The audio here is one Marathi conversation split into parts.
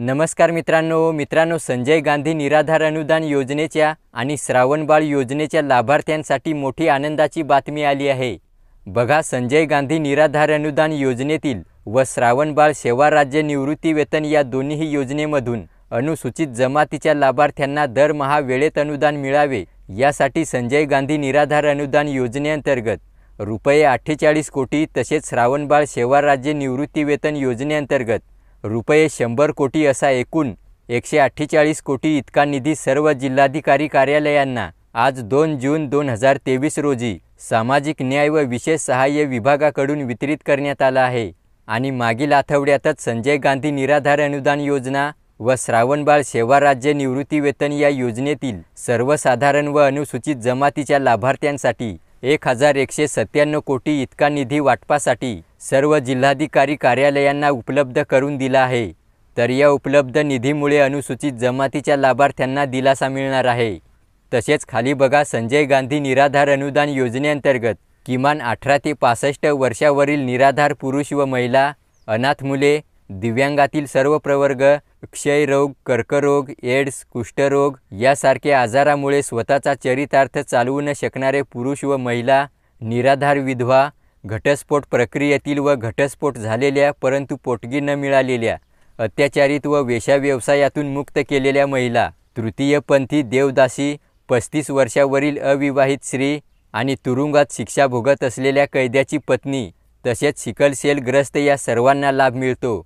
नमस्कार मित्रांनो मित्रांनो संजय गांधी निराधार अनुदान योजनेच्या आणि श्रावणबाळ योजनेच्या लाभार्थ्यांसाठी मोठी आनंदाची बातमी आली आहे बघा संजय गांधी निराधार अनुदान योजनेतील व श्रावणबाळ सेवा राज्य निवृत्तीवेतन या दोन्ही योजनेमधून अनुसूचित जमातीच्या लाभार्थ्यांना दरमहा वेळेत अनुदान मिळावे यासाठी संजय गांधी निराधार अनुदान योजनेअंतर्गत रुपये अठ्ठेचाळीस कोटी तसेच श्रावणबाळ सेवा राज्य निवृत्तीवेतन योजनेअंतर्गत रुपये शंभर कोटी असा एकूण एकशे अठ्ठेचाळीस कोटी इतका निधी सर्व जिल्हाधिकारी कार्यालयांना आज दोन जून दोन हजार तेवीस रोजी सामाजिक न्याय व विशेष सहाय्य विभागाकडून वितरित करण्यात आला आहे आणि मागील आठवड्यातच संजय गांधी निराधार अनुदान योजना व श्रावणबाळ सेवा राज्य निवृत्तीवेतन या योजनेतील सर्वसाधारण व अनुसूचित जमातीच्या लाभार्थ्यांसाठी एक हजार एकशे सत्त्याण्णव कोटी इतका निधी वाटपासाठी सर्व जिल्हाधिकारी कार्यालयांना उपलब्ध करून दिला आहे तर या उपलब्ध निधीमुळे अनुसूचित जमातीच्या लाभार्थ्यांना दिलासा मिळणार आहे तसेच खाली बघा संजय गांधी निराधार अनुदान योजनेअंतर्गत किमान अठरा ते पासष्ट वर्षावरील निराधार पुरुष व महिला अनाथ मुले दिव्यांगातील सर्व प्रवर्ग क्षयरोग कर्करोग एड्स कुष्ठरोग यासारख्या आजारामुळे स्वतःचा चरितार्थ चालवू न शकणारे पुरुष व महिला निराधार विधवा घटस्फोट प्रक्रियेतील व घटस्फोट झालेल्या परंतु पोटगी न मिळालेल्या अत्याचारित व वेशाव्यवसायातून मुक्त केलेल्या महिला तृतीयपंथी देवदासी पस्तीस वर्षावरील अविवाहित स्त्री आणि तुरुंगात शिक्षा भोगत असलेल्या कैद्याची पत्नी तसेच सिकल या सर्वांना लाभ मिळतो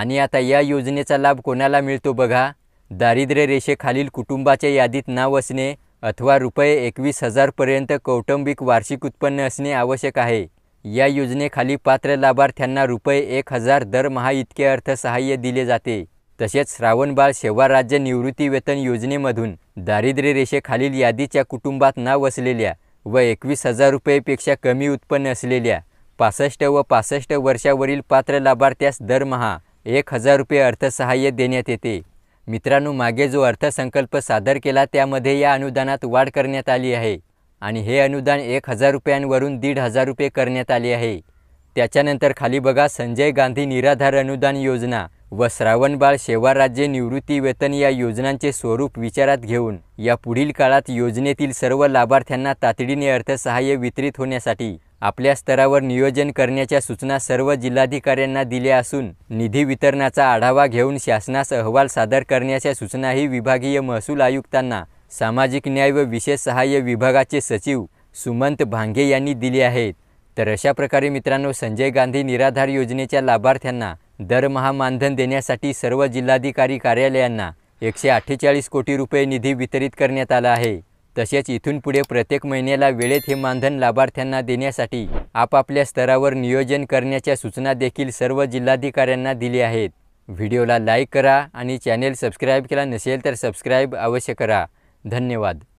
आणि आता या योजनेचा लाभ कोणाला मिळतो बघा दारिद्र्य रेषेखालील कुटुंबाच्या यादीत नाव असणे अथवा रुपये एकवीस हजारपर्यंत कौटुंबिक वार्षिक उत्पन्न असणे आवश्यक आहे या योजनेखाली पात्र लाभार्थ्यांना रुपये एक हजार दरमहा इतके अर्थसहाय्य दिले जाते तसेच श्रावणबाळ सेवा राज्य निवृत्ती वेतन योजनेमधून दारिद्र्य रेषेखालील यादीच्या कुटुंबात नाव असलेल्या व एकवीस हजार रुपयेपेक्षा कमी उत्पन्न असलेल्या पासष्ट व पासष्ट वर्षावरील पात्र लाभार्थ्यास दरमहा एक हजार रुपये अर्थसहाय्य देण्यात येते मित्रांनो मागे जो अर्थसंकल्प सादर केला त्यामध्ये या अनुदानात वाढ करण्यात आली आहे आणि हे अनुदान एक हजार रुपयांवरून दीड हजार रुपये करण्यात आले आहे त्याच्यानंतर खाली बघा संजय गांधी निराधार अनुदान योजना व श्रावणबाळ सेवा राज्य निवृत्ती वेतन या योजनांचे स्वरूप विचारात घेऊन या पुढील काळात योजनेतील सर्व लाभार्थ्यांना तातडीने अर्थसहाय्य वितरित होण्यासाठी आपल्या स्तरावर नियोजन करण्याच्या सूचना सर्व जिल्हाधिकाऱ्यांना दिल्या असून निधी वितरणाचा आढावा घेऊन शासनास अहवाल सादर करण्याच्या सूचनाही विभागीय महसूल आयुक्तांना सामाजिक न्याय व विशेष सहाय्य विभागाचे सचिव सुमंत भांगे यांनी दिली आहेत तर अशा प्रकारे मित्रांनो संजय गांधी निराधार योजनेच्या लाभार्थ्यांना दरमहा मानधन देण्यासाठी सर्व जिल्हाधिकारी कार्यालयांना एकशे अठ्ठेचाळीस कोटी रुपये निधी वितरित करण्यात आला आहे तसेच इथून पुढे प्रत्येक महिन्याला वेळेत हे मानधन लाभार्थ्यांना देण्यासाठी आपापल्या स्तरावर नियोजन करण्याच्या सूचना देखील सर्व जिल्हाधिकाऱ्यांना दिली आहेत व्हिडिओला लाईक करा आणि चॅनेल सबस्क्राईब केला नसेल तर सबस्क्राईब अवश्य करा धन्यवाद